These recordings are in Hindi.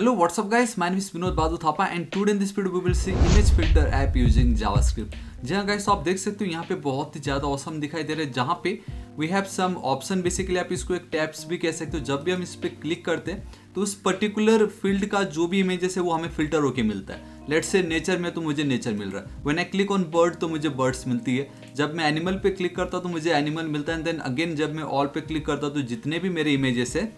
Hello, what's up guys? My name is Vinod Badu Thapa and today in this video we will see image filter app using JavaScript. जी हाँ गाइस तो आप देख सकते हो यहाँ पे बहुत ही ज़्यादा औसम दिखाई दे रहे हैं जहाँ पे we have some option basically आप इसको एक टैप्स भी कह सकते हो जब भी हम इस पर क्लिक करते हैं तो उस पर्टिकुलर फील्ड का जो भी इमेजेस है वो हमें फिल्टर होके मिलता है लेट से नेचर में तो मुझे नेचर मिल रहा है when I click on bird तो मुझे बर्ड्स मिलती है जब मैं एनिमल पे क्लिक करता हूँ तो मुझे एनिमल मिलता है एंड देन अगेन जब मैं ऑल पे क्लिक करता हूँ तो जितने भी मेरे इमेजेस है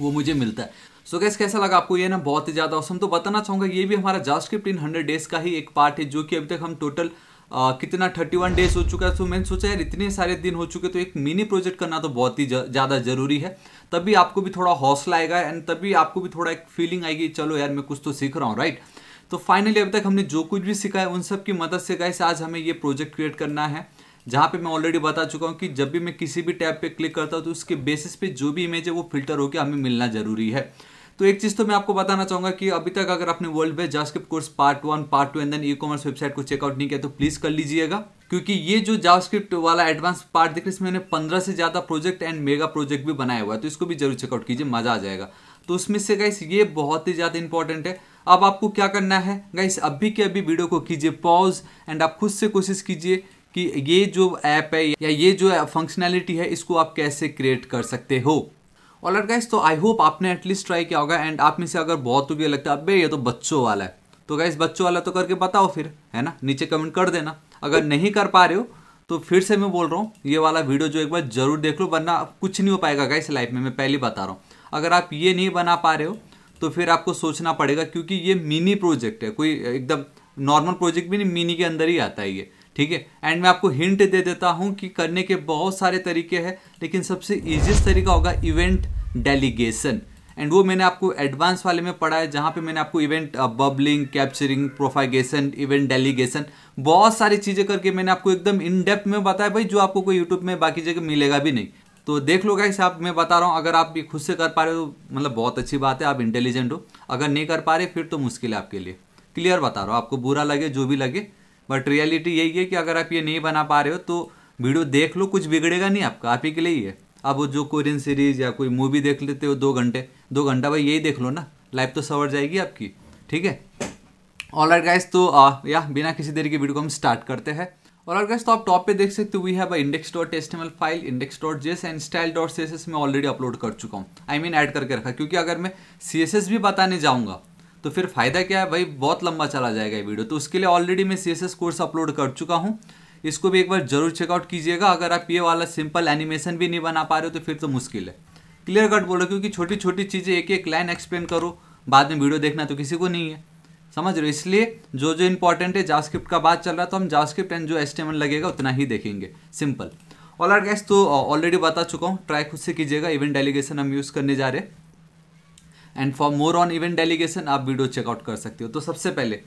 वो मुझे मिलता है सो so गैस कैसा लगा आपको ये ना बहुत ही ज़्यादा औसम तो बताना चाहूँगा ये भी हमारा जास्क्रिप्ट इन हंड्रेड डेज का ही एक पार्ट है जो कि अभी तक हम टोटल आ, कितना थर्टी वन डेज हो चुका है तो मैंने सोचा यार इतने सारे दिन हो चुके तो एक मिनी प्रोजेक्ट करना तो बहुत ही ज़्यादा ज़रूरी है तभी आपको भी थोड़ा हौसला आएगा एंड तभी आपको भी थोड़ा एक फीलिंग आएगी चलो यार मैं कुछ तो सीख रहा हूँ राइट तो फाइनली अभी तक हमने जो कुछ भी सीखा है उन सब की मदद से गैस आज हमें ये प्रोजेक्ट क्रिएट करना है जहाँ पे मैं ऑलरेडी बता चुका हूँ कि जब भी मैं किसी भी टैब पे क्लिक करता हूँ तो उसके बेसिस पे जो भी इमेज है वो फिल्टर होकर हमें मिलना ज़रूरी है तो एक चीज़ तो मैं आपको बताना चाहूंगा कि अभी तक अगर आपने world best JavaScript course part one part two and then e commerce website को चेकआउट नहीं किया तो प्लीज़ कर लीजिएगा क्योंकि ये जो जावास्क्रिप्ट वाला एडवांस पार्ट देख रहे इसमें मैंने पंद्रह से ज़्यादा प्रोजेक्ट एंड मेगा प्रोजेक्ट भी बनाया हुआ है तो इसको भी जरूर चेकआउट कीजिए मज़ा आ जाएगा तो उसमें से गाइस ये बहुत ही ज़्यादा इंपॉर्टेंट है अब आपको क्या करना है गाइस अभी के अभी वीडियो को कीजिए पॉज एंड आप खुद से कोशिश कीजिए कि ये जो ऐप है या ये जो फंक्शनैलिटी है इसको आप कैसे क्रिएट कर सकते हो ऑलर गाइज तो आई होप आपने एटलीस्ट ट्राई किया होगा एंड आप में से अगर बहुत तो भी लगता है अबे ये तो बच्चों वाला है तो गाइज बच्चों वाला तो करके बताओ फिर है ना नीचे कमेंट कर देना अगर नहीं कर पा रहे हो तो फिर से मैं बोल रहा हूँ ये वाला वीडियो जो एक बार जरूर देख लो वरना कुछ नहीं हो पाएगा गाइस लाइफ में मैं पहले बता रहा हूँ अगर आप ये नहीं बना पा रहे हो तो फिर आपको सोचना पड़ेगा क्योंकि ये मिनी प्रोजेक्ट है कोई एकदम नॉर्मल प्रोजेक्ट भी नहीं मिनी के अंदर ही आता है ये ठीक है एंड मैं आपको हिंट दे देता हूँ कि करने के बहुत सारे तरीके हैं लेकिन सबसे ईजिएस्ट तरीका होगा इवेंट डेलीगेशन एंड वो मैंने आपको एडवांस वाले में पढ़ा है जहाँ पे मैंने आपको event bubbling capturing propagation event delegation बहुत सारी चीज़ें करके मैंने आपको एकदम इन डेप्थ में बताया भाई जो आपको कोई यूट्यूब में बाकी जगह मिलेगा भी नहीं तो देख लो गाइस आप मैं बता रहा हूँ अगर आप ये खुद से कर पा रहे हो तो मतलब बहुत अच्छी बात है आप इंटेलिजेंट हो अगर नहीं कर पा रहे फिर तो मुश्किल है आपके लिए क्लियर बता रहा हूँ आपको बुरा लगे जो भी लगे बट रियलिटी यही है कि अगर आप ये नहीं बना पा रहे हो तो वीडियो देख लो कुछ बिगड़ेगा नहीं आपका आप ही के लिए ही है अब जो कोरियन सीरीज़ या कोई मूवी देख लेते हो दो घंटे दो घंटा भाई यही देख लो ना लाइफ तो सवर जाएगी आपकी ठीक है ऑल राइट गाइज तो आ, या बिना किसी देरी की वीडियो को हम स्टार्ट करते हैं और अगर तो आप टॉप पे देख सकते हो we have index dot html file index dot js and style dot C S S already upload कर चुका हूँ आई मीन ऐड करके रखा क्योंकि अगर मैं सी एस एस भी बताने जाऊँगा तो फिर फ़ायदा क्या है भाई बहुत लंबा चला जाएगा ये वीडियो तो उसके लिए ऑलरेडी मैं सी कोर्स अपलोड कर चुका हूँ इसको भी एक बार जरूर चेकआउट कीजिएगा अगर आप ये वाला सिंपल एनिमेशन भी नहीं बना पा रहे हो तो फिर तो मुश्किल है क्लियर कट बोलो क्योंकि छोटी छोटी चीज़ें एक एक लाइन एक्सप्लेन करो बाद में वीडियो देखना तो किसी को नहीं है समझ रहे हो इसलिए जो जो इंपॉर्टेंट है जास्क्रिप्ट का बात चल रहा है तो हम जावास्क्रिप्ट एंड जो एस्टिमेट लगेगा उतना ही देखेंगे सिंपल ऑल आर गैस तो ऑलरेडी uh, बता चुका हूँ ट्राई खुद से कीजिएगा इवेंट डेलीगेशन हम यूज़ करने जा रहे हैं and for more on event delegation आप वीडियो चेकआउट कर सकते हो तो सबसे पहले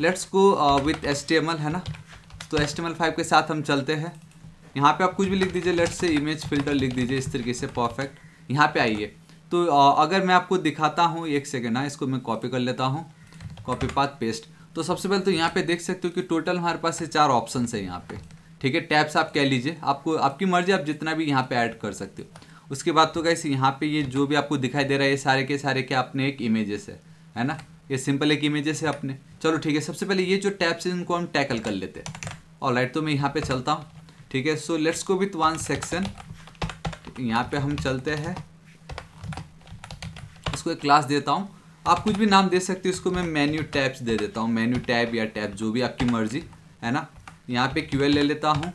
लेट्स गो विथ एस है ना तो एस टी के साथ हम चलते हैं यहाँ पे आप कुछ भी लिख दीजिए लेट्स से इमेज फिल्टर लिख दीजिए इस तरीके से परफेक्ट यहाँ पे आइए तो आ, uh, अगर मैं आपको दिखाता हूँ एक सेकेंड ना हाँ, इसको मैं कॉपी कर लेता हूँ कॉपी पाथ पेस्ट तो सबसे पहले तो यहाँ पे देख सकते हो कि टोटल हमारे पास ये चार ऑप्शन है यहाँ पे ठीक है टैब्स आप कह लीजिए आपको आपकी मर्जी आप जितना भी यहाँ पे ऐड कर सकते हो उसके बाद तो कैसे यहाँ पे ये जो भी आपको दिखाई दे रहा है ये सारे के सारे के अपने एक इमेजेस है है ना ये सिंपल एक इमेजेस है अपने चलो ठीक है सबसे पहले ये जो टैप्स हैं इनको हम टैकल कर लेते हैं और लाइट तो मैं यहाँ पे चलता हूँ ठीक है so let's go with one section यहाँ पे हम चलते हैं इसको एक क्लास देता हूँ आप कुछ भी नाम दे सकते हो इसको मैं मेन्यू टैब्स दे देता हूँ मेन्यू टैब या टैब जो भी आपकी मर्जी है ना यहाँ पे क्यूएल ले लेता हूँ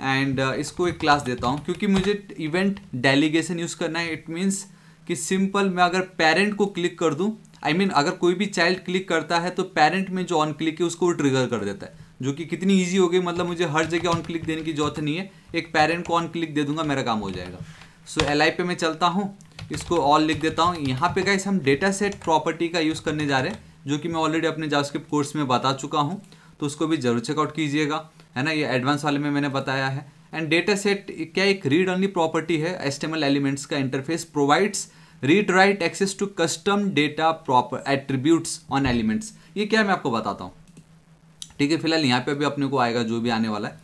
एंड uh, इसको एक क्लास देता हूँ क्योंकि मुझे इवेंट डेलीगेशन यूज़ करना है इट मीन्स कि सिंपल मैं अगर पेरेंट को क्लिक कर दूँ आई I मीन mean, अगर कोई भी चाइल्ड क्लिक करता है तो पेरेंट में जो ऑन क्लिक है उसको ट्रिगर कर देता है जो कि कितनी ईजी हो गई मतलब मुझे हर जगह ऑन क्लिक देने की जरूरत नहीं है एक पेरेंट को ऑन क्लिक दे दूंगा मेरा काम हो जाएगा सो एल आई पे मैं चलता हूँ इसको ऑल लिख देता हूँ यहाँ पे गाइस हम डेटा सेट प्रॉपर्टी का यूज़ करने जा रहे हैं जो कि मैं ऑलरेडी अपने जावास्क्रिप्ट कोर्स में बता चुका हूँ तो उसको भी जरूर चेकआउट कीजिएगा है ना ये एडवांस वाले में मैंने बताया है एंड डेटा सेट क्या एक रीड ऑनली प्रॉपर्टी है एस्टेमल एलिमेंट्स का interface provides read write access to custom data proper attributes on elements ये क्या मैं आपको बताता हूँ ठीक है फिलहाल यहाँ पे भी अपने को आएगा जो भी आने वाला है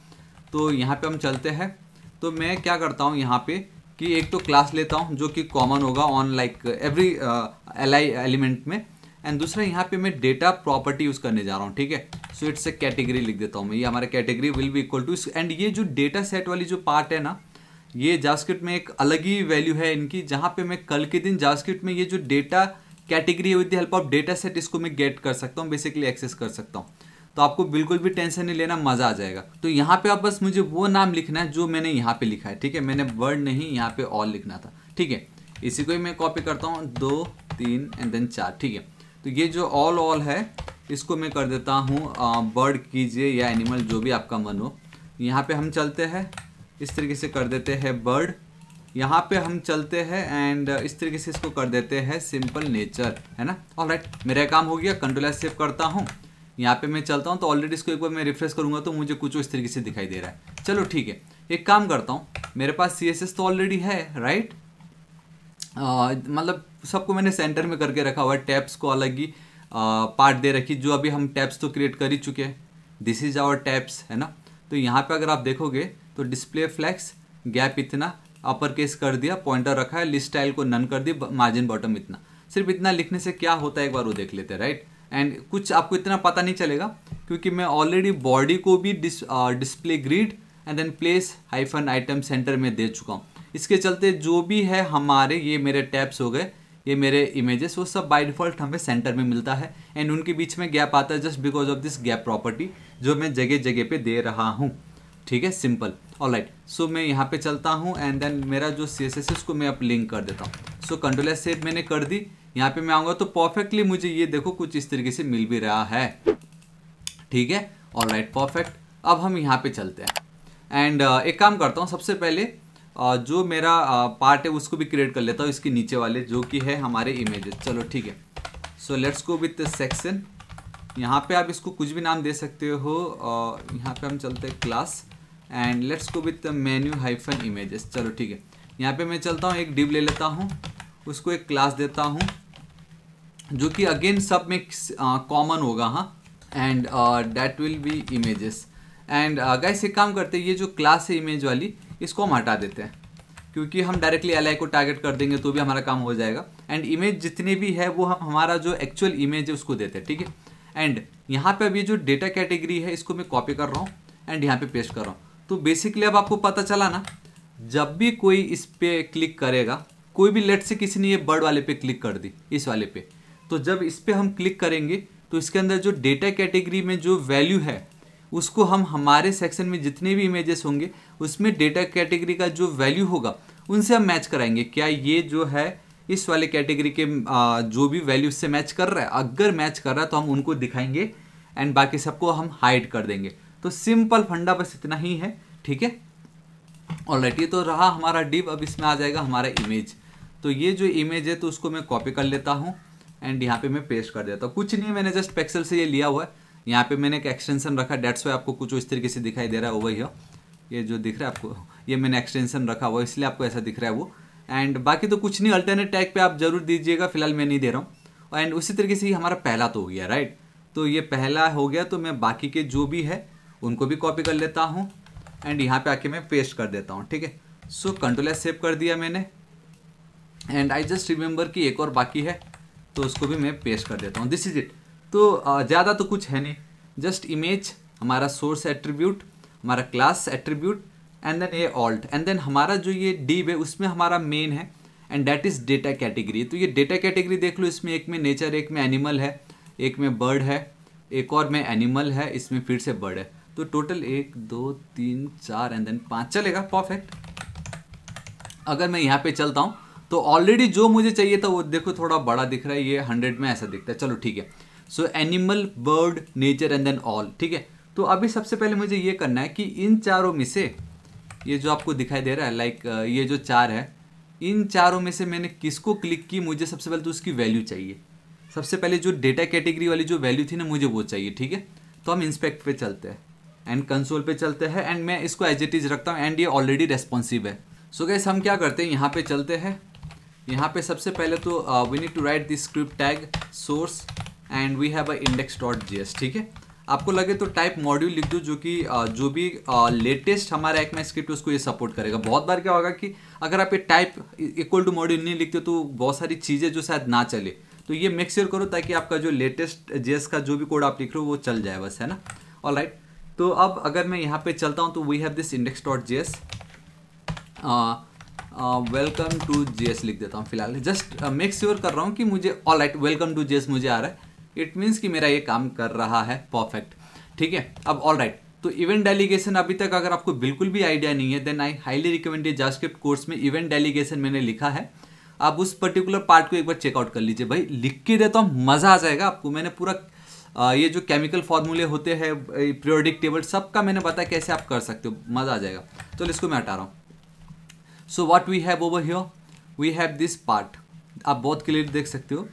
तो यहाँ पे हम चलते हैं तो मैं क्या करता हूँ यहाँ पे कि एक तो क्लास लेता हूँ जो कि कॉमन होगा on like every I element में एंड दूसरा यहाँ पे मैं डेटा प्रॉपर्टी यूज़ करने जा रहा हूँ ठीक है सो इट्स ए कैटेगरी लिख देता हूँ मैं ये हमारे category will be equal to and ये जो डेटा सेट वाली जो पार्ट है ना ये जास्किट में एक अलग ही वैल्यू है इनकी जहाँ पे मैं कल के दिन जास्किट में ये जो डेटा कैटेगरी है with the help of data set इसको मैं गेट कर सकता हूँ बेसिकली एक्सेस कर सकता हूँ तो आपको बिल्कुल भी टेंशन नहीं लेना मज़ा आ जाएगा तो यहाँ पे आप बस मुझे वो नाम लिखना है जो मैंने यहाँ पे लिखा है ठीक है मैंने वर्ड नहीं यहाँ पे ऑल लिखना था ठीक है इसी को ही मैं कॉपी करता हूँ दो तीन एंड देन चार ठीक है तो ये जो ऑल ऑल है इसको मैं कर देता हूँ बर्ड कीजिए या एनिमल जो भी आपका मन हो यहाँ पे हम चलते हैं इस तरीके से कर देते हैं बर्ड यहाँ पे हम चलते हैं एंड इस तरीके से इसको कर देते हैं सिंपल नेचर है ना ऑल राइट मेरा काम हो गया कंट्रोल एस सेव करता हूँ यहाँ पे मैं चलता हूँ तो ऑलरेडी इसको एक बार मैं रिफ्रेश करूँगा तो मुझे कुछ इस तरीके से दिखाई दे रहा है चलो ठीक है एक काम करता हूँ मेरे पास सी तो ऑलरेडी है राइट मतलब सबको मैंने सेंटर में करके रखा हुआ है टैप्स को अलग ही पार्ट दे रखी जो अभी हम टैप्स तो क्रिएट कर ही चुके हैं दिस इज़ आवर टैप्स है ना तो यहाँ पे अगर आप देखोगे तो डिस्प्ले फ्लैक्स गैप इतना अपर केस कर दिया पॉइंटर रखा है लिस्ट स्टाइल को नन कर दिया मार्जिन बॉटम इतना सिर्फ इतना लिखने से क्या होता है एक बार वो देख लेते हैं राइट एंड कुछ आपको इतना पता नहीं चलेगा क्योंकि मैं ऑलरेडी बॉडी को भी display grid and then place hyphen item center में दे चुका हूँ इसके चलते जो भी है हमारे ये मेरे टैब्स हो गए ये मेरे इमेजेस वो सब बाय डिफ़ॉल्ट हमें सेंटर में मिलता है एंड उनके बीच में गैप आता है just because of this gap property जो मैं जगह जगह पे दे रहा हूँ ठीक है सिंपल ऑल राइट सो मैं यहाँ पे चलता हूँ एंड देन मेरा जो सी एस एस उसको मैं अब लिंक कर देता हूँ सो कंट्रोल एस सेव मैंने कर दी यहाँ पे मैं आऊँगा तो परफेक्टली मुझे ये देखो कुछ इस तरीके से मिल भी रहा है ठीक है ऑल राइट परफेक्ट अब हम यहाँ पे चलते हैं एंड uh, एक काम करता हूँ सबसे पहले जो मेरा पार्ट है उसको भी क्रिएट कर लेता हूँ इसके नीचे वाले जो कि है हमारे इमेजेस चलो ठीक है so let's go with section यहाँ पे आप इसको कुछ भी नाम दे सकते हो यहाँ पे हम चलते हैं class and let's go with menu hyphen images चलो ठीक है यहाँ पे मैं चलता हूँ एक डिब ले लेता हूँ उसको एक क्लास देता हूँ जो कि अगेन सब में कॉमन होगा हाँ and that will be images and guys एक काम करते हैं ये जो क्लास है इमेज वाली इसको हम हटा देते हैं क्योंकि हम डायरेक्टली एल को टारगेट कर देंगे तो भी हमारा काम हो जाएगा एंड इमेज जितनी भी है वो हम हमारा जो एक्चुअल इमेज है उसको देते हैं ठीक है एंड यहाँ पे अभी जो डेटा कैटेगरी है इसको मैं कॉपी कर रहा हूँ एंड यहाँ पे पेस्ट कर रहा हूँ तो बेसिकली अब आपको पता चला ना जब भी कोई इस पर क्लिक करेगा कोई भी लेट से किसी ने ये बर्ड वाले पे क्लिक कर दी इस वाले पे तो जब इस पर हम क्लिक करेंगे तो इसके अंदर जो डेटा कैटेगरी में जो वैल्यू है उसको हम हमारे सेक्शन में जितने भी इमेजेस होंगे उसमें डेटा कैटेगरी का जो वैल्यू होगा उनसे हम मैच कराएंगे क्या ये जो है इस वाले कैटेगरी के जो भी वैल्यू से मैच कर रहा है अगर मैच कर रहा है तो हम उनको दिखाएंगे एंड बाकी सबको हम हाइड कर देंगे तो सिंपल फंडा बस इतना ही है ठीक है और ये तो रहा हमारा डिप अब इसमें आ जाएगा हमारा इमेज तो ये जो इमेज है तो उसको मैं कॉपी कर लेता हूँ एंड यहाँ पे मैं पेस्ट कर देता हूँ कुछ नहीं मैंने जस्ट पेक्सल से ये लिया हुआ है यहाँ पे मैंने एक एक्सटेंशन रखा डेट्स वे आपको कुछ इस तरीके से दिखाई दे रहा है वही है ये जो दिख रहा है आपको ये मैंने एक्सटेंशन रखा हुआ इसलिए आपको ऐसा दिख रहा है वो एंड बाकी तो कुछ नहीं अल्टरनेट टैग पे आप ज़रूर दीजिएगा फिलहाल मैं नहीं दे रहा हूँ एंड उसी तरीके से ये हमारा पहला तो हो गया राइट तो ये पहला हो गया तो मैं बाकी के जो भी है उनको भी कॉपी कर लेता हूँ एंड यहाँ पे आके मैं पेस्ट कर देता हूँ ठीक है सो कंट्रोल एस सेव कर दिया मैंने एंड आई जस्ट रिमेंबर कि एक और बाकी है तो उसको भी मैं पेस्ट कर देता हूँ दिस इज इट तो ज़्यादा तो कुछ है नहीं जस्ट इमेज हमारा सोर्स एट्रीब्यूट हमारा class attribute and then a alt and then हमारा जो ये डी है उसमें हमारा मेन है and that is data category तो ये डेटा कैटेगरी देख लो इसमें एक में नेचर एक में एनिमल है एक में बर्ड है एक और में एनिमल है इसमें फिर से बर्ड है तो टोटल एक दो तीन चार एंड देन पाँच चलेगा परफेक्ट अगर मैं यहाँ पे चलता हूँ तो ऑलरेडी जो मुझे चाहिए था वो देखो थोड़ा बड़ा दिख रहा है ये हंड्रेड में ऐसा दिखता है चलो ठीक है so animal bird nature and then all ठीक है तो अभी सबसे पहले मुझे ये करना है कि इन चारों में से ये जो आपको दिखाई दे रहा है लाइक ये जो चार है इन चारों में से मैंने किसको क्लिक की मुझे सबसे पहले तो उसकी वैल्यू चाहिए सबसे पहले जो डेटा कैटेगरी वाली जो वैल्यू थी ना मुझे वो चाहिए ठीक है तो हम इंस्पेक्ट पे चलते हैं एंड कंसोल पे चलते हैं एंड मैं इसको एज इट इज रखता हूँ एंड ये ऑलरेडी रेस्पॉन्सिव है सो so गैस हम क्या करते हैं यहाँ पे चलते हैं यहाँ पे सबसे पहले तो we need to write this script tag source and we have a index dot जी ठीक है आपको लगे तो टाइप मॉड्यूल लिख दो जो कि जो भी लेटेस्ट हमारा एक मैं स्क्रिप्ट उसको ये सपोर्ट करेगा बहुत बार क्या होगा कि अगर आप ये टाइप इक्वल टू मॉड्यूल नहीं लिखते तो बहुत सारी चीज़ें जो शायद ना चले तो ये मेक श्योर करो ताकि आपका जो लेटेस्ट जेस का जो भी कोड आप लिख रहे हो वो चल जाए बस है ना ऑल राइट तो अब अगर मैं यहाँ पर चलता हूँ तो we have this index dot J S welcome to J S लिख देता हूँ फिलहाल जस्ट मेक श्योर कर रहा हूँ कि मुझे all right welcome to J S मुझे आ रहा है इट मीन्स कि मेरा ये काम कर रहा है परफेक्ट ठीक है अब ऑल राइट right, तो इवेंट डेलीगेशन अभी तक अगर आपको बिल्कुल भी आइडिया नहीं है then I highly recommended JavaScript course में इवेंट डेलीगेशन मैंने लिखा है आप उस पर्टिकुलर पार्ट को एक बार चेकआउट कर लीजिए भाई लिख के देता तो हूँ मज़ा आ जाएगा आपको मैंने पूरा ये जो केमिकल फॉर्मूले होते हैं प्रियोडिक टेबल सबका मैंने बताया कैसे आप कर सकते हो मज़ा आ जाएगा तो इसको मैं हटा रहा हूँ so what we have over here we have this part आप बहुत क्लियर देख सकते हो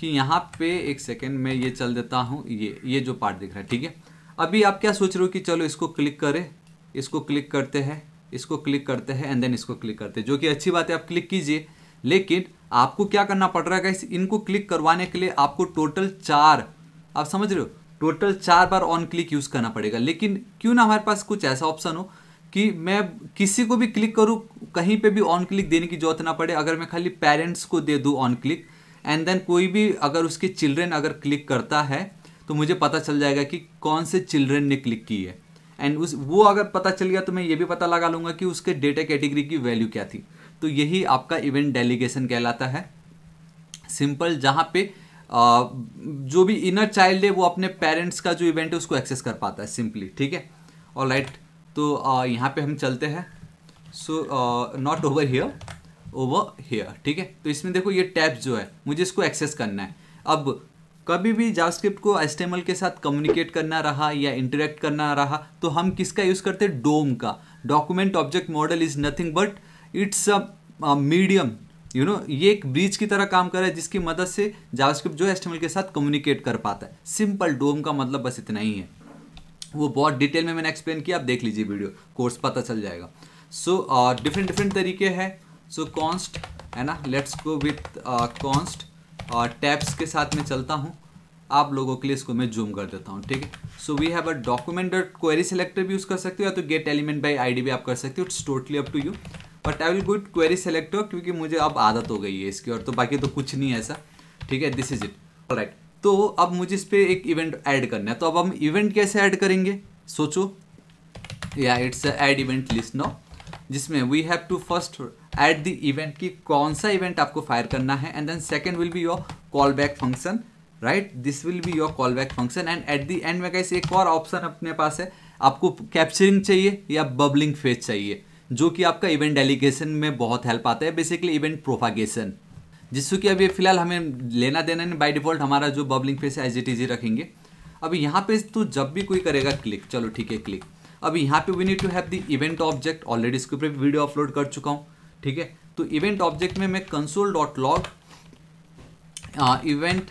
कि यहाँ पे एक सेकेंड मैं ये चल देता हूँ ये ये जो पार्ट दिख रहा है ठीक है अभी आप क्या सोच रहे हो कि चलो इसको क्लिक करें इसको क्लिक करते हैं इसको क्लिक करते हैं एंड देन इसको क्लिक करते हैं जो कि अच्छी बात है आप क्लिक कीजिए लेकिन आपको क्या करना पड़ रहा है इस इनको क्लिक करवाने के लिए आपको टोटल चार आप समझ रहे हो टोटल चार बार ऑन क्लिक यूज़ करना पड़ेगा लेकिन क्यों ना हमारे पास कुछ ऐसा ऑप्शन हो कि मैं किसी को भी क्लिक करूँ कहीं पे भी ऑन क्लिक देने की जरूरत ना पड़े अगर मैं खाली पेरेंट्स को दे दूँ ऑन क्लिक एंड देन कोई भी अगर उसके चिल्ड्रेन अगर क्लिक करता है तो मुझे पता चल जाएगा कि कौन से चिल्ड्रेन ने क्लिक की है एंड उस वो अगर पता चल गया तो मैं ये भी पता लगा लूँगा कि उसके डेटा कैटेगरी की वैल्यू क्या थी तो यही आपका इवेंट डेलीगेशन कहलाता है सिंपल जहाँ पे आ, जो भी इनर चाइल्ड है वो अपने पेरेंट्स का जो इवेंट है उसको एक्सेस कर पाता है सिंपली ठीक है और राइट तो आ, यहाँ पे हम चलते हैं so not over here over here ठीक है तो इसमें देखो ये टैब जो है मुझे इसको एक्सेस करना है अब कभी भी जावास्क्रिप्ट को एस्टेमल के साथ कम्युनिकेट करना रहा या इंटरेक्ट करना रहा तो हम किसका यूज़ करते हैं डोम का document object model is nothing but it's a medium you know ये एक ब्रिज की तरह काम कर रहा है जिसकी मदद से जावास्क्रिप्ट जो एस्टेमल के साथ कम्युनिकेट कर पाता है सिंपल डोम का मतलब बस इतना ही है वो बहुत डिटेल में मैंने एक्सप्लेन किया आप देख लीजिए वीडियो कोर्स पता चल जाएगा सो डिफरेंट डिफरेंट तरीके हैं सो कॉन्स्ट है ना लेट्स गो विथ कॉन्स्ट और टैब्स के साथ मैं चलता हूँ आप लोगों के लिए इसको मैं जूम कर देता हूँ ठीक है so we have a document dot query selector भी यूज़ कर सकते हो या तो गेट एलिमेंट बाई आई भी आप कर सकते हो it's totally up to you but I will good query selector क्योंकि मुझे अब आदत हो गई है इसकी और तो बाकी तो कुछ नहीं है ऐसा ठीक है दिस इज इट राइट तो अब मुझे इस पर एक इवेंट ऐड करना है तो अब हम इवेंट कैसे ऐड करेंगे सोचो या it's add event list now जिसमें we have to first at the event कि कौन सा इवेंट आपको फायर करना है and then second will be your callback function right this will be your callback function and at the end में कैसे एक और ऑप्शन अपने पास है आपको कैप्चरिंग चाहिए या बबलिंग फेज चाहिए जो कि आपका इवेंट डेलीगेशन में बहुत हेल्प आता है बेसिकली इवेंट प्रोफागेशन जिससे कि अभी फिलहाल हमें लेना देना नहीं बाई डिफॉल्ट हमारा जो बबलिंग फेस है एज इट इज रखेंगे अब यहाँ पे तो जब भी कोई करेगा क्लिक चलो ठीक है क्लिक अब यहाँ पे we need to have the event object already इसके ऊपर वीडियो अपलोड कर चुका हूँ ठीक है तो इवेंट ऑब्जेक्ट में मैं console dot log event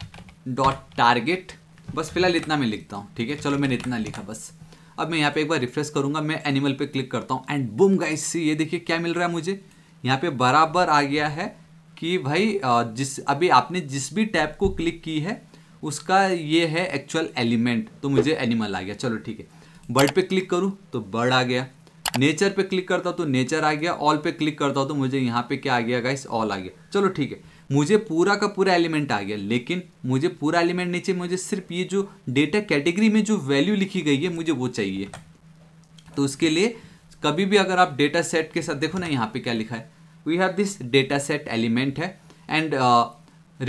dot target बस फिलहाल इतना मैं लिखता हूँ ठीक है चलो मैंने इतना लिखा बस अब मैं यहाँ पे एक बार रिफ्रेश करूंगा मैं एनिमल पे क्लिक करता हूँ एंड बुम गाइस से ये देखिए क्या मिल रहा है मुझे यहाँ पे बराबर आ गया है कि भाई जिस अभी आपने जिस भी टैब को क्लिक की है उसका ये है एक्चुअल एलिमेंट तो मुझे एनिमल आ गया चलो ठीक है बर्ड पे क्लिक करूँ तो बर्ड आ गया नेचर पे क्लिक करता हूँ तो नेचर आ गया ऑल पे क्लिक करता हूँ तो मुझे यहाँ पे क्या आ गया गाइस ऑल आ गया चलो ठीक है मुझे पूरा का पूरा एलिमेंट आ गया लेकिन मुझे पूरा एलिमेंट नीचे मुझे सिर्फ ये जो डेटा कैटेगरी में जो वैल्यू लिखी गई है मुझे वो चाहिए तो उसके लिए कभी भी अगर आप डेटा सेट के साथ देखो ना यहाँ पे क्या लिखा है we have this data set element है and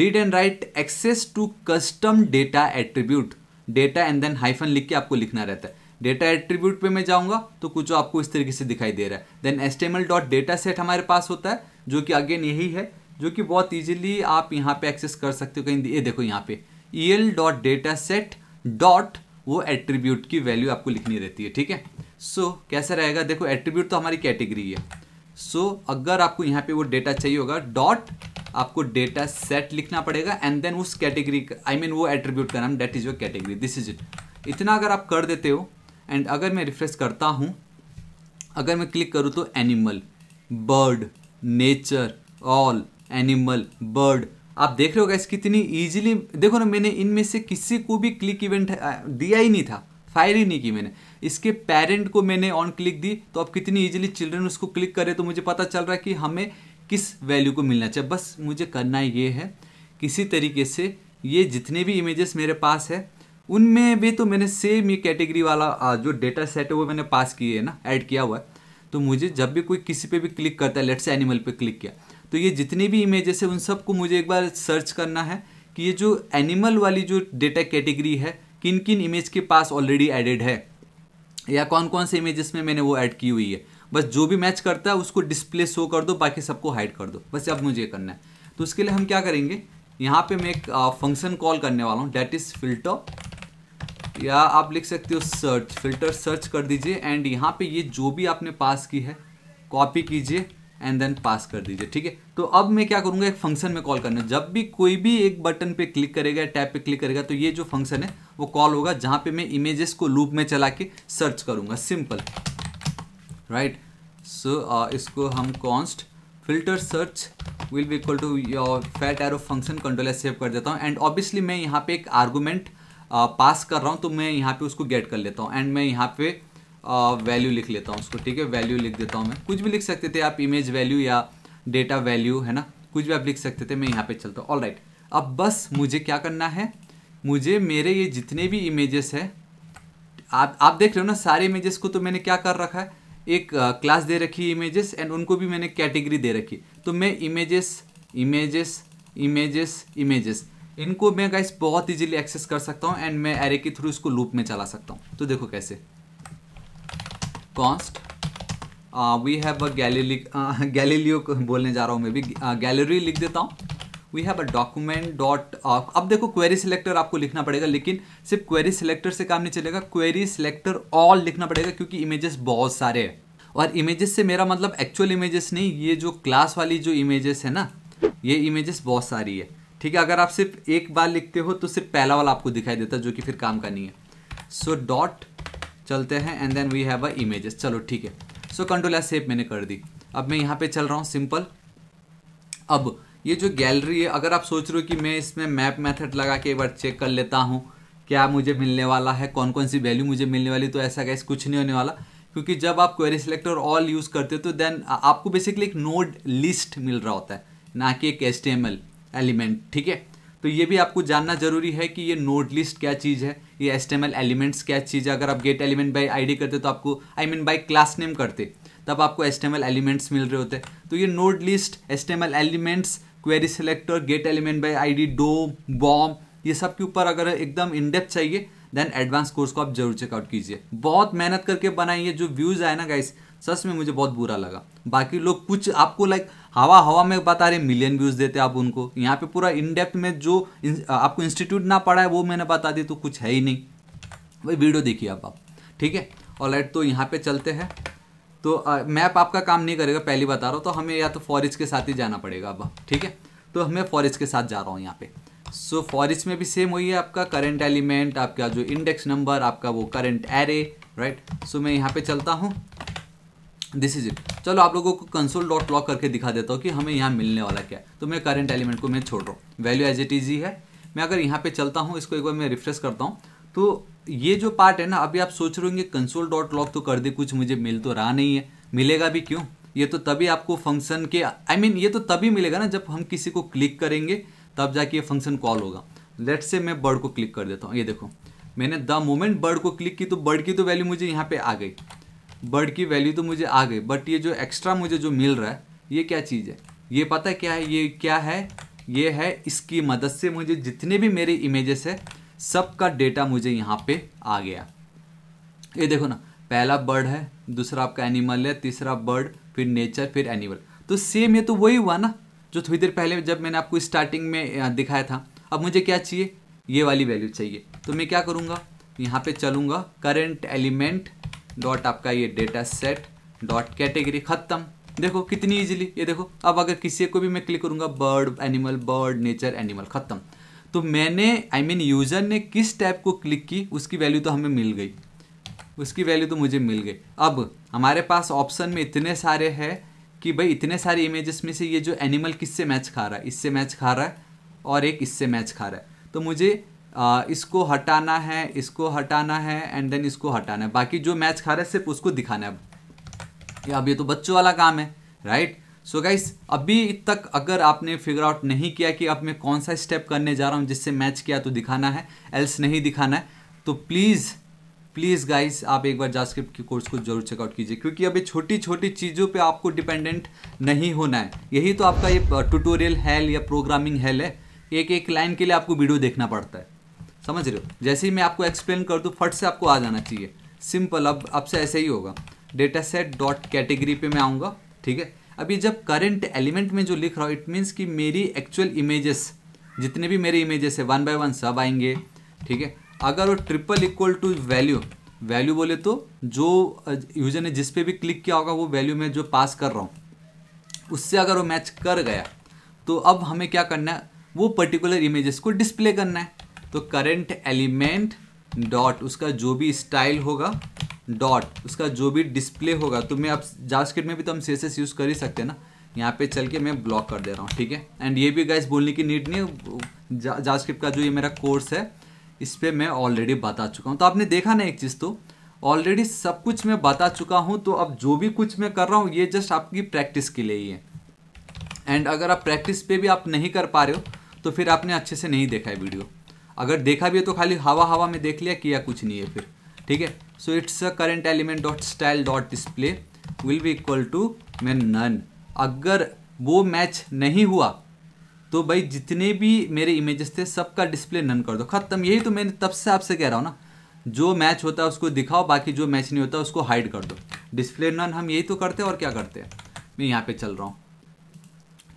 read and write access to custom data attribute data and then hyphen लिख के आपको लिखना रहता है डेटा एट्रीब्यूट पे मैं जाऊँगा तो कुछ आपको इस तरीके से दिखाई दे रहा है then L dot data set हमारे पास होता है जो कि अगेन यही है जो कि बहुत ईजिली आप यहाँ पे एक्सेस कर सकते हो कहीं ये देखो यहाँ पे E L dot data set dot वो एट्रीब्यूट की वैल्यू आपको लिखनी रहती है ठीक है सो so, कैसा रहेगा देखो एट्रीब्यूट तो हमारी कैटेगरी है सो so, अगर आपको यहाँ पे वो डेटा चाहिए होगा डॉट आपको डेटा सेट लिखना पड़ेगा एंड देन उस कैटेगरी का आई मीन वो एट्रीब्यूट का नाम that is your category this is it इतना अगर आप कर देते हो एंड अगर मैं रिफ्रेश करता हूँ अगर मैं क्लिक करूँ तो animal bird nature all animal bird आप देख रहे हो गैस कितनी ईजिली देखो ना मैंने इनमें से किसी को भी क्लिक इवेंट दिया ही नहीं था फायर ही नहीं की मैंने इसके पेरेंट को मैंने ऑन क्लिक दी तो आप कितनी ईजिली चिल्ड्रन उसको क्लिक करें तो मुझे पता चल रहा है कि हमें किस वैल्यू को मिलना चाहिए बस मुझे करना ये है किसी तरीके से ये जितने भी इमेजेस मेरे पास है उनमें भी तो मैंने सेम ये कैटेगरी वाला जो डेटा सेट है वो मैंने पास किए है ना ऐड किया हुआ है तो मुझे जब भी कोई किसी पे भी क्लिक करता है लेट्स एनिमल पे क्लिक किया तो ये जितनी भी इमेजेस है उन सबको मुझे एक बार सर्च करना है कि ये जो एनिमल वाली जो डेटा कैटेगरी है किन किन इमेज के पास ऑलरेडी एडेड है या कौन कौन से इमेजेस में मैंने वो ऐड की हुई है बस जो भी मैच करता है उसको डिस्प्ले शो कर दो बाकी सबको हाइड कर दो बस अब मुझे करना है तो उसके लिए हम क्या करेंगे यहाँ पे मैं एक फंक्शन कॉल करने वाला हूँ डैट इज़ फिल्टर या आप लिख सकते हो सर्च फिल्टर सर्च कर दीजिए एंड यहाँ पे ये जो भी आपने पास की है कॉपी कीजिए एंड देन पास कर दीजिए ठीक है तो अब मैं क्या करूँगा एक फंक्शन में कॉल करना जब भी कोई भी एक बटन पे क्लिक करेगा टैप पे क्लिक करेगा तो ये जो फंक्शन है वो कॉल होगा जहाँ पे मैं इमेजेस को लूप में चला के सर्च करूँगा सिंपल राइट सो इसको हम const filter search will be equal to your fat arrow function control save कर देता हूँ एंड ऑब्वियसली मैं यहाँ पे एक आर्गूमेंट पास कर रहा हूँ तो मैं यहाँ पे उसको गेट कर लेता हूँ एंड मैं यहाँ पे वैल्यू लिख लेता हूँ उसको ठीक है वैल्यू लिख देता हूँ मैं कुछ भी लिख सकते थे आप इमेज वैल्यू या डेटा वैल्यू है ना कुछ भी आप लिख सकते थे मैं यहाँ पे चलता हूँ ऑल राइट अब बस मुझे क्या करना है मुझे मेरे ये जितने भी इमेजेस है आप आप देख रहे हो ना सारे इमेजेस को तो मैंने क्या कर रखा है एक क्लास दे रखी है इमेजेस एंड उनको भी मैंने कैटेगरी दे रखी तो मैं इमेजेस इमेजेस इमेजेस इमेजेस इनको मैं गाइस बहुत इजीली एक्सेस कर सकता हूँ एंड मैं एरे के थ्रू इसको लूप में चला सकता हूँ तो देखो कैसे const we have a gallery Galileo बोलने जा रहा हूँ मैं भी गैलरी uh, लिख देता हूँ we have a document dot अब देखो क्वेरी सिलेक्टर आपको लिखना पड़ेगा लेकिन सिर्फ क्वेरी सिलेक्टर से काम नहीं चलेगा क्वेरी सिलेक्टर ऑल लिखना पड़ेगा क्योंकि इमेजेस बहुत सारे हैं और इमेजेस से मेरा मतलब एक्चुअल इमेजेस नहीं ये जो क्लास वाली जो इमेजेस है ना ये इमेजेस बहुत सारी है ठीक है अगर आप सिर्फ एक बार लिखते हो तो सिर्फ पहला वाला आपको दिखाई देता है जो कि फिर काम का नहीं है सो so, डॉट चलते हैं and then we have a images चलो ठीक है सो कंट्रोल या सेप मैंने कर दी अब मैं यहाँ पे चल रहा हूँ सिंपल अब ये जो गैलरी है अगर आप सोच रहे हो कि मैं इसमें मैप मैथड लगा के एक बार चेक कर लेता हूँ क्या मुझे मिलने वाला है कौन कौन सी वैल्यू मुझे मिलने वाली तो ऐसा कैसे कुछ नहीं होने वाला क्योंकि जब आप क्वेरी सिलेक्टर ऑल यूज़ करते हो तो देन आपको बेसिकली एक नोड लिस्ट मिल रहा होता है ना कि एक एल एलिमेंट ठीक है तो ये भी आपको जानना जरूरी है कि ये नोड लिस्ट क्या चीज़ है ये एस एलिमेंट्स क्या चीज़ है अगर आप गेट एलिमेंट बाई डी करते तो आपको I mean by class name करते तब आपको एस एलिमेंट्स मिल रहे होते तो ये node list S elements query selector get element by I D डो बॉम ये सब के ऊपर अगर एकदम इनडेप्थ चाहिए देन एडवांस कोर्स को आप जरूर चेकआउट कीजिए बहुत मेहनत करके बनाइए जो व्यूज़ आए ना गाइस सच में मुझे बहुत बुरा लगा बाकी लोग कुछ आपको लाइक like, हवा हवा में बता रहे मिलियन व्यूज़ देते आप उनको यहाँ पे पूरा इनडेप्थ में जो आपको इंस्टीट्यूट ना पढ़ा है वो मैंने बता दी तो कुछ है ही नहीं भाई वीडियो देखिए आप आप ठीक है और लाइट तो यहाँ पे चलते हैं तो मैप आपका काम नहीं करेगा पहली बता रहा हूँ तो हमें या तो फॉरेज के साथ ही जाना पड़ेगा अब ठीक है तो हमें फॉरेज के साथ जा रहा हूँ यहाँ पे सो so, फॉरेज में भी सेम वही है आपका करंट एलिमेंट आपका जो इंडेक्स नंबर आपका वो करंट एरे राइट सो मैं यहाँ पे चलता हूँ दिस इज इट चलो आप लोगों को कंसोल डॉट लॉक करके दिखा देता हूँ कि हमें यहाँ मिलने वाला क्या है तो मैं करंट एलिमेंट को मैं छोड़ रहा हूँ वैल्यू एज इट इज ही है मैं अगर यहाँ पे चलता हूँ इसको एक बार मैं रिफ्रेश करता हूँ तो ये जो पार्ट है ना अभी आप सोच रहे होंगे कंसोल डॉट लॉक तो कर दे कुछ मुझे मिल तो रहा नहीं है मिलेगा भी क्यों ये तो तभी आपको फंक्शन के आई I मीन mean, ये तो तभी मिलेगा ना जब हम किसी को क्लिक करेंगे तब जाके ये फंक्शन कॉल होगा लेट से मैं बर्ड को क्लिक कर देता हूँ ये देखो मैंने द मोमेंट बर्ड को क्लिक की तो बर्ड की तो वैल्यू मुझे यहाँ पे आ गई बर्ड की वैल्यू तो मुझे आ गई बट ये जो एक्स्ट्रा मुझे जो मिल रहा है ये क्या चीज़ है ये पता है क्या है ये क्या है ये है इसकी मदद से मुझे जितने भी मेरे इमेजेस है सबका डेटा मुझे यहाँ पे आ गया ये देखो ना पहला बर्ड है दूसरा आपका एनिमल है तीसरा बर्ड फिर नेचर फिर एनिमल तो सेम ये तो वही हुआ ना जो थोड़ी देर पहले जब मैंने आपको स्टार्टिंग में दिखाया था अब मुझे क्या चाहिए ये वाली वैल्यू चाहिए तो मैं क्या करूँगा यहाँ पे चलूँगा करेंट एलिमेंट डॉट आपका ये डेटा सेट डॉट कैटेगरी ख़त्म देखो कितनी इजीली ये देखो अब अगर किसी को भी मैं क्लिक करूंगा bird animal bird nature animal ख़त्म तो मैंने आई मीन यूज़र ने किस टैब को क्लिक की उसकी वैल्यू तो हमें मिल गई उसकी वैल्यू तो मुझे मिल गई अब हमारे पास ऑप्शन में इतने सारे हैं कि भाई इतने सारे इमेजेस में से ये जो एनिमल किससे मैच खा रहा है इससे मैच खा रहा है और एक इससे मैच खा रहा है तो मुझे आ, इसको हटाना है इसको हटाना है एंड देन इसको हटाना है बाकी जो मैच खा रहे हैं सिर्फ उसको दिखाना है ये अब ये तो बच्चों वाला काम है राइट सो गाइस अभी तक अगर आपने फिगर आउट नहीं किया कि अब मैं कौन सा स्टेप करने जा रहा हूँ जिससे मैच किया तो दिखाना है एल्स नहीं दिखाना है तो प्लीज़ प्लीज़ गाइस आप एक बार जास्क्रिप्ट के कोर्स को जरूर चेकआउट कीजिए क्योंकि अभी छोटी छोटी चीज़ों पे आपको डिपेंडेंट नहीं होना है यही तो आपका ये ट्यूटोरियल uh, हैल या प्रोग्रामिंग हेल है एक एक लाइन के लिए आपको वीडियो देखना पड़ता है समझ रहे हो जैसे ही मैं आपको एक्सप्लेन कर दूँ फट से आपको आ जाना चाहिए सिंपल अब आपसे ऐसे ही होगा डेटा सेट डॉट कैटेगरी पे मैं आऊँगा ठीक है अभी जब करेंट एलिमेंट में जो लिख रहा हूँ इट मीन्स कि मेरी एक्चुअल इमेजेस जितने भी मेरे इमेजेस है वन बाय वन सब आएंगे ठीक है अगर वो triple equal to value value बोले तो जो यूजर ने जिसपे भी क्लिक किया होगा वो वैल्यू में जो पास कर रहा हूँ उससे अगर वो मैच कर गया तो अब हमें क्या करना है वो पर्टिकुलर इमेजेस को डिस्प्ले करना है तो करंट एलिमेंट डॉट उसका जो भी स्टाइल होगा डॉट उसका जो भी डिस्प्ले होगा तो मैं अब जाट में भी तो हम सी एस यूज़ कर ही सकते हैं ना यहाँ पे चल के मैं ब्लॉक कर दे रहा हूँ ठीक है एंड ये भी गाइस बोलने की नीड नहीं जा, का जो ये मेरा कोर्स है इस पर मैं ऑलरेडी बता चुका हूँ तो आपने देखा ना एक चीज़ तो ऑलरेडी सब कुछ मैं बता चुका हूँ तो अब जो भी कुछ मैं कर रहा हूँ ये जस्ट आपकी प्रैक्टिस के लिए ही है एंड अगर आप प्रैक्टिस पे भी आप नहीं कर पा रहे हो तो फिर आपने अच्छे से नहीं देखा है वीडियो अगर देखा भी है तो खाली हवा हवा में देख लिया किया कुछ नहीं है फिर ठीक है so it's a current element dot style dot display will be equal to man none अगर वो मैच नहीं हुआ तो भाई जितने भी मेरे इमेजेस थे सबका डिस्प्ले नन कर दो ख़त्म यही तो मैंने तब से आपसे कह रहा हूँ ना जो मैच होता है उसको दिखाओ बाकी जो मैच नहीं होता उसको हाइड कर दो डिस्प्ले नन हम यही तो करते हैं और क्या करते हैं मैं यहाँ पे चल रहा हूँ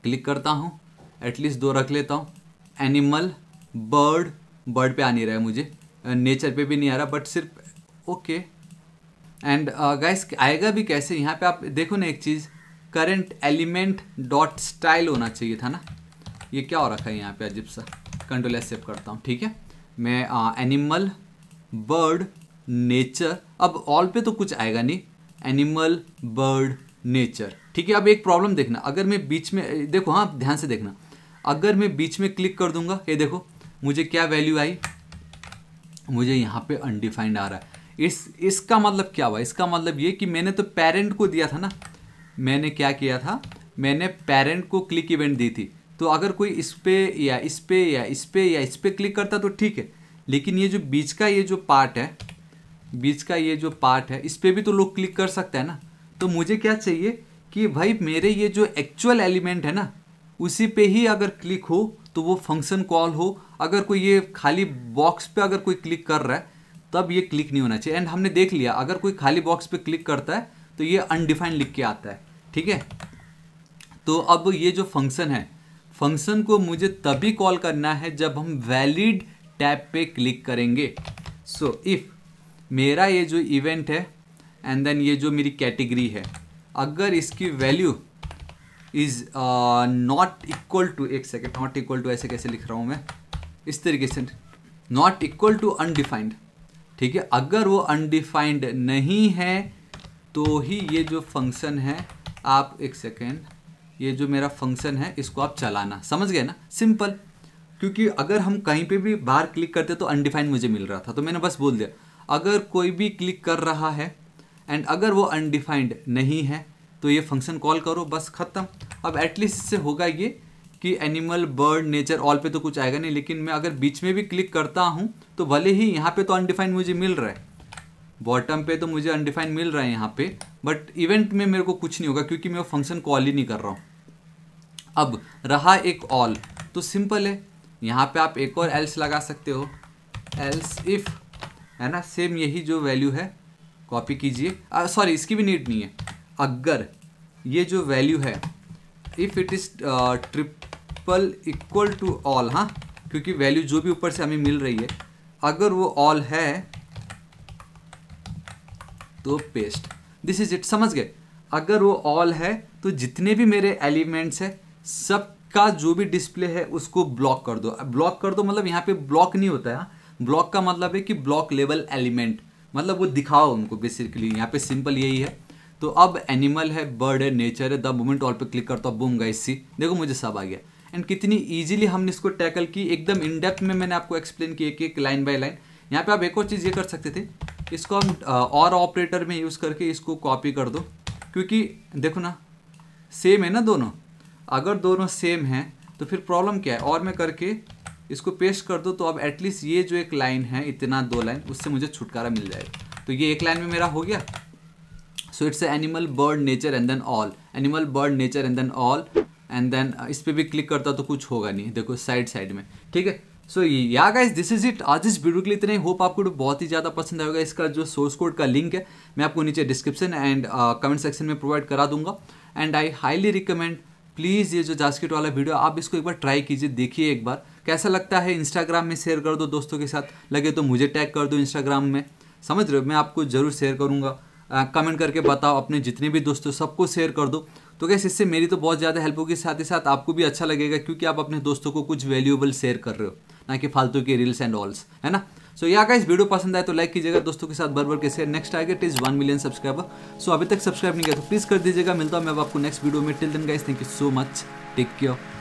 क्लिक करता हूँ एटलीस्ट दो रख लेता हूँ एनिमल बर्ड बर्ड पे आ नहीं रहा है मुझे नेचर पे भी नहीं आ रहा बट सिर्फ ओके एंड गाइस आएगा भी कैसे यहाँ पे आप देखो ना एक चीज़ करेंट एलिमेंट डॉट स्टाइल होना चाहिए था ना ये क्या हो रखा है यहाँ पे अजीब सा कंट्रोल सेव करता हूँ ठीक है मैं एनिमल बर्ड नेचर अब ऑल पे तो कुछ आएगा नहीं एनिमल बर्ड नेचर ठीक है अब एक प्रॉब्लम देखना अगर मैं बीच में देखो हाँ ध्यान से देखना अगर मैं बीच में क्लिक कर दूंगा ये देखो मुझे क्या वैल्यू आई मुझे यहाँ पे अनडिफाइंड आ रहा है इस इसका मतलब क्या हुआ इसका मतलब ये कि मैंने तो पेरेंट को दिया था ना मैंने क्या किया था मैंने पेरेंट को क्लिक इवेंट दी थी तो अगर कोई इस पर या इस पर या इस पर या इस पर क्लिक करता तो ठीक है लेकिन ये जो बीच का ये जो पार्ट है बीच का ये जो पार्ट है इस पर भी तो लोग क्लिक कर सकते हैं ना तो मुझे क्या चाहिए कि भाई मेरे ये जो एक्चुअल एलिमेंट है ना उसी पे ही अगर क्लिक हो तो वो फंक्शन कॉल हो अगर कोई ये खाली बॉक्स पे अगर कोई क्लिक कर रहा है तब ये क्लिक नहीं होना चाहिए एंड हमने देख लिया अगर कोई खाली बॉक्स पे क्लिक करता है तो ये अनडिफाइंड लिख के आता है ठीक है तो अब ये जो फंक्शन है फंक्शन को मुझे तभी कॉल करना है जब हम वैलिड टैप पे क्लिक करेंगे सो so, इफ़ मेरा ये जो इवेंट है एंड देन ये जो मेरी कैटेगरी है अगर इसकी value is not equal to एक सेकेंड नॉट इक्वल टू ऐसे कैसे लिख रहा हूँ मैं इस तरीके से नॉट इक्वल टू अनडिफाइंड ठीक है अगर वो अनडिफाइंड नहीं है तो ही ये जो फंक्शन है आप एक सेकेंड ये जो मेरा फंक्शन है इसको आप चलाना समझ गए ना सिंपल क्योंकि अगर हम कहीं पे भी बाहर क्लिक करते तो अनडिफाइंड मुझे मिल रहा था तो मैंने बस बोल दिया अगर कोई भी क्लिक कर रहा है एंड अगर वो अनडिफाइंड नहीं है तो ये फंक्शन कॉल करो बस ख़त्म अब एटलीस्ट इससे होगा ये कि एनिमल बर्ड नेचर ऑल पे तो कुछ आएगा नहीं लेकिन मैं अगर बीच में भी क्लिक करता हूँ तो भले ही यहाँ पे तो अनडिफाइंड मुझे मिल रहा है बॉटम पे तो मुझे अनडिफाइंड मिल रहा है यहाँ पे बट इवेंट में मेरे को कुछ नहीं होगा क्योंकि मैं वो फंक्शन कॉल ही नहीं कर रहा हूँ अब रहा एक ऑल तो सिंपल है यहाँ पे आप एक और एल्स लगा सकते हो एल्स इफ़ है ना सेम यही जो वैल्यू है कॉपी कीजिए सॉरी इसकी भी नीड नहीं है अगर ये जो वैल्यू है if it is triple equal to all हाँ क्योंकि वैल्यू जो भी ऊपर से हमें मिल रही है अगर वो ऑल है तो पेस्ट दिस इज इट समझ गए अगर वो ऑल है तो जितने भी मेरे एलिमेंट्स है सबका जो भी डिस्प्ले है उसको ब्लॉक कर दो ब्लॉक कर दो मतलब यहाँ पे ब्लॉक नहीं होता है ब्लॉक हाँ. का मतलब है कि ब्लॉक लेवल एलिमेंट मतलब वो दिखाओ उनको बेसिकली यहाँ पे सिंपल यही है तो अब एनिमल है बर्ड है नेचर है द मोमेंट ऑल पे क्लिक करता हूँ बूम गाइस सी देखो मुझे सब आ गया एंड कितनी ईजिली हमने इसको टैकल की एकदम इन डेप्थ में मैंने आपको एक्सप्लेन किया कि एक लाइन बाय लाइन यहाँ पे आप एक और चीज़ ये कर सकते थे इसको हम और ऑपरेटर में यूज़ करके इसको कॉपी कर दो क्योंकि देखो ना सेम है ना दोनों अगर दोनों सेम हैं तो फिर प्रॉब्लम क्या है और मैं करके इसको पेस्ट कर दो तो अब एटलीस्ट ये जो एक लाइन है इतना दो लाइन उससे मुझे छुटकारा मिल जाएगा तो ये एक लाइन में मेरा हो गया so it's animal bird nature and then all animal bird nature and then all and then इस पर भी क्लिक करता तो कुछ होगा नहीं देखो साइड साइड में ठीक है सो या गाइस दिस इज इट आज इस वीडियो के लिए इतने होप आपको तो बहुत ही ज़्यादा पसंद आएगा इसका जो सोर्स कोड का लिंक है मैं आपको नीचे डिस्क्रिप्शन एंड कमेंट सेक्शन में प्रोवाइड करा दूंगा and I highly recommend please ये जो जास्केट वाला वीडियो आप इसको एक बार ट्राई कीजिए देखिए एक बार कैसा लगता है इंस्टाग्राम में शेयर कर दो दोस्तों के साथ लगे तो मुझे टैग कर दो इंस्टाग्राम में समझ रहे हो मैं आपको ज़रूर शेयर करूँगा कमेंट करके बताओ अपने जितने भी दोस्तों सबको शेयर कर दो तो कैसे इससे मेरी तो बहुत ज़्यादा हेल्प होगी साथ ही साथ आपको भी अच्छा लगेगा क्योंकि आप अपने दोस्तों को कुछ वैल्यूएबल शेयर कर रहे हो ना कि फालतू के रील्स एंड ऑल्स है ना सो या का इस वीडियो पसंद आए तो लाइक कीजिएगा दोस्तों के साथ बर बर के share next target is one million subscriber so अभी तक सब्सक्राइब नहीं किया तो प्लीज़ कर दीजिएगा मिलता हूँ मैं आपको नेक्स्ट वीडियो में till then guys thank you so much take care